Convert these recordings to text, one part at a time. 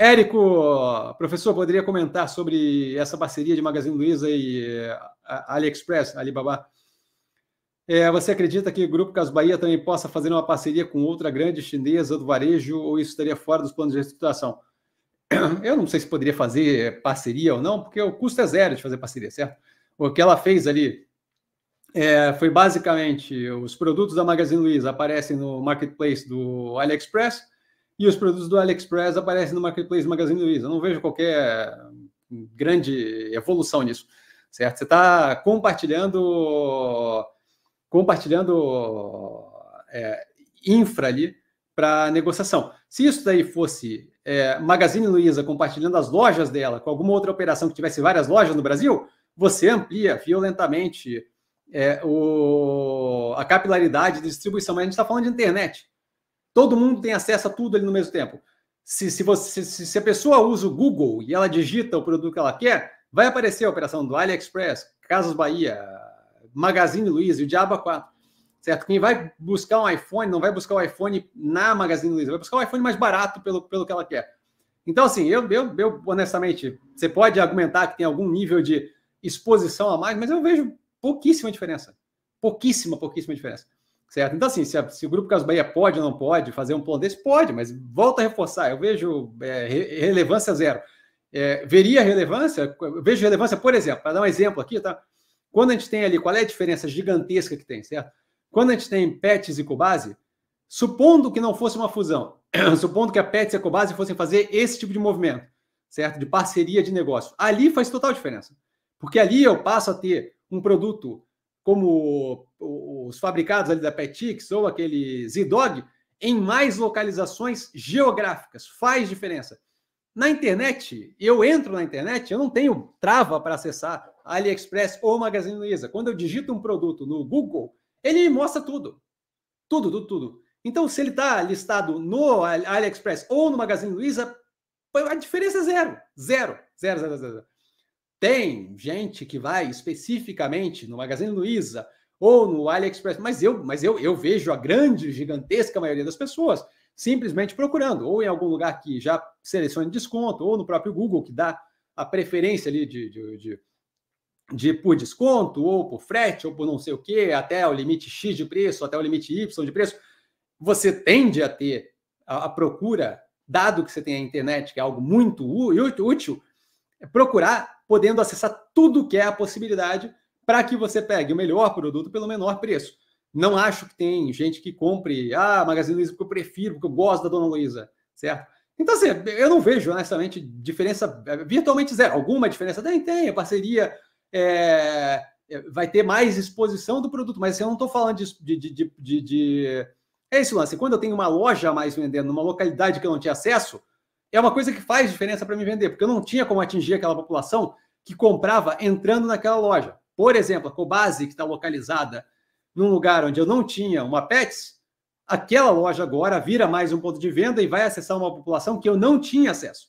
Érico, professor, poderia comentar sobre essa parceria de Magazine Luiza e eh, AliExpress, Alibaba? É, você acredita que o Grupo Caso Bahia também possa fazer uma parceria com outra grande chinesa do varejo ou isso estaria fora dos planos de reestruturação? Eu não sei se poderia fazer parceria ou não, porque o custo é zero de fazer parceria, certo? O que ela fez ali é, foi basicamente os produtos da Magazine Luiza aparecem no marketplace do AliExpress e os produtos do AliExpress aparecem no Marketplace do Magazine Luiza. Eu não vejo qualquer grande evolução nisso, certo? Você está compartilhando, compartilhando é, infra ali para negociação. Se isso daí fosse é, Magazine Luiza compartilhando as lojas dela com alguma outra operação que tivesse várias lojas no Brasil, você amplia violentamente é, o, a capilaridade de distribuição. Mas a gente está falando de internet. Todo mundo tem acesso a tudo ali no mesmo tempo. Se, se, você, se, se a pessoa usa o Google e ela digita o produto que ela quer, vai aparecer a operação do AliExpress, Casas Bahia, Magazine Luiza e o Diaba 4. Certo? Quem vai buscar um iPhone não vai buscar o um iPhone na Magazine Luiza, vai buscar um iPhone mais barato pelo, pelo que ela quer. Então, assim, eu, eu, eu honestamente, você pode argumentar que tem algum nível de exposição a mais, mas eu vejo pouquíssima diferença. Pouquíssima, pouquíssima diferença. Certo? Então, assim, se, a, se o Grupo Caso Bahia pode ou não pode fazer um plano desse, pode, mas volta a reforçar. Eu vejo é, re, relevância zero. É, veria relevância? Eu vejo relevância, por exemplo, para dar um exemplo aqui, tá? Quando a gente tem ali, qual é a diferença gigantesca que tem, certo? Quando a gente tem PETs e Cobase, supondo que não fosse uma fusão, supondo que a PETs e a Cobase fossem fazer esse tipo de movimento, certo? De parceria de negócio. Ali faz total diferença. Porque ali eu passo a ter um produto como os fabricados ali da Petix ou aquele Z-Dog, em mais localizações geográficas. Faz diferença. Na internet, eu entro na internet, eu não tenho trava para acessar AliExpress ou Magazine Luiza. Quando eu digito um produto no Google, ele mostra tudo. Tudo, tudo, tudo. Então, se ele está listado no AliExpress ou no Magazine Luiza, a diferença é zero. Zero, zero, zero, zero. zero. Tem gente que vai especificamente no Magazine Luiza ou no AliExpress, mas eu, mas eu, eu vejo a grande, gigantesca maioria das pessoas simplesmente procurando, ou em algum lugar que já selecione desconto, ou no próprio Google, que dá a preferência ali de, de, de, de por desconto, ou por frete, ou por não sei o quê até o limite X de preço, até o limite Y de preço. Você tende a ter a, a procura, dado que você tem a internet, que é algo muito útil, é procurar podendo acessar tudo que é a possibilidade para que você pegue o melhor produto pelo menor preço. Não acho que tem gente que compre, ah, Magazine Luiza porque eu prefiro, porque eu gosto da Dona Luiza, certo? Então, assim, eu não vejo, honestamente, diferença é, virtualmente zero. Alguma diferença tem, tem. A parceria é, é, vai ter mais exposição do produto, mas assim, eu não estou falando de, de, de, de, É esse lance. Quando eu tenho uma loja mais vendendo numa localidade que eu não tinha acesso, é uma coisa que faz diferença para me vender, porque eu não tinha como atingir aquela população que comprava entrando naquela loja. Por exemplo, a Cobase, que está localizada num lugar onde eu não tinha uma Pets, aquela loja agora vira mais um ponto de venda e vai acessar uma população que eu não tinha acesso,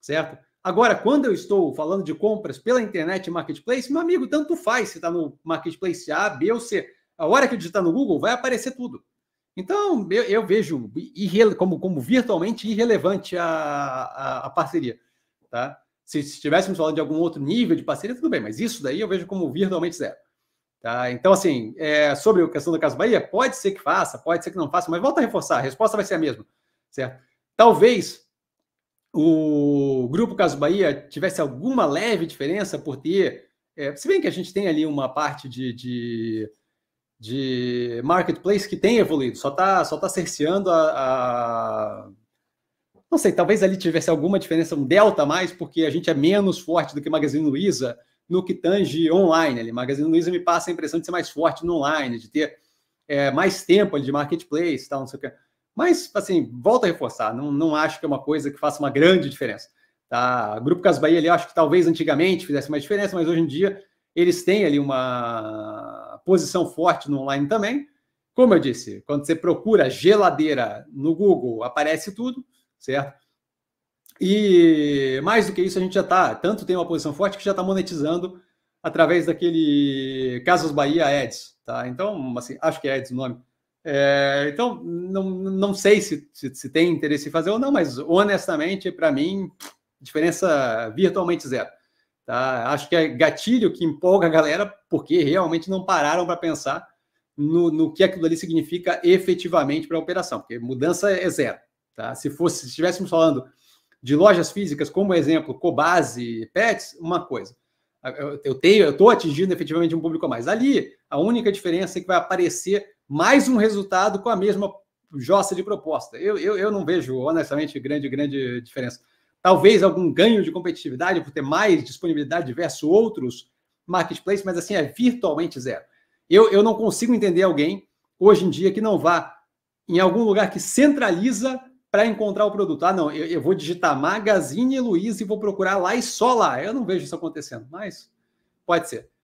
certo? Agora, quando eu estou falando de compras pela internet e marketplace, meu amigo, tanto faz se está no marketplace A, B ou C. A hora que eu digitar no Google, vai aparecer tudo. Então, eu, eu vejo como, como virtualmente irrelevante a, a, a parceria. Tá? Se estivéssemos falando de algum outro nível de parceria, tudo bem, mas isso daí eu vejo como virtualmente zero. Tá? Então, assim, é, sobre a questão do caso Bahia, pode ser que faça, pode ser que não faça, mas volta a reforçar, a resposta vai ser a mesma. Certo? Talvez o grupo Caso Bahia tivesse alguma leve diferença por ter. É, se bem que a gente tem ali uma parte de, de de marketplace que tem evoluído, só está só tá cerceando a, a, Não sei, talvez ali tivesse alguma diferença, um delta mais, porque a gente é menos forte do que Magazine Luiza no que tange online. Ali. Magazine Luiza me passa a impressão de ser mais forte no online, de ter é, mais tempo ali de marketplace tal, não sei o quê. Mas, assim, volta a reforçar, não, não acho que é uma coisa que faça uma grande diferença. Tá? Grupo Casbaí ali, acho que talvez antigamente fizesse mais diferença, mas hoje em dia eles têm ali uma posição forte no online também. Como eu disse, quando você procura geladeira no Google, aparece tudo, certo? E mais do que isso, a gente já está, tanto tem uma posição forte que já está monetizando através daquele Casas Bahia Ads, tá? Então, assim, acho que é Ads o nome. É, então, não, não sei se, se, se, tem interesse em fazer ou não, mas honestamente, para mim, diferença virtualmente zero. Tá? Acho que é gatilho que empolga a galera, porque realmente não pararam para pensar no, no que aquilo ali significa efetivamente para a operação, porque mudança é zero. Tá? Se fosse, se estivéssemos falando de lojas físicas, como exemplo, Cobase, Pets, uma coisa. Eu, tenho, eu estou atingindo efetivamente um público a mais. Ali, a única diferença é que vai aparecer mais um resultado com a mesma jossa de proposta. Eu, eu, eu não vejo, honestamente, grande, grande diferença talvez algum ganho de competitividade por ter mais disponibilidade versus outros marketplaces, mas assim é virtualmente zero. Eu, eu não consigo entender alguém hoje em dia que não vá em algum lugar que centraliza para encontrar o produto. Ah, não, eu, eu, vou digitar Magazine Luiz e vou procurar lá e só lá. Eu não vejo isso acontecendo, mas pode ser.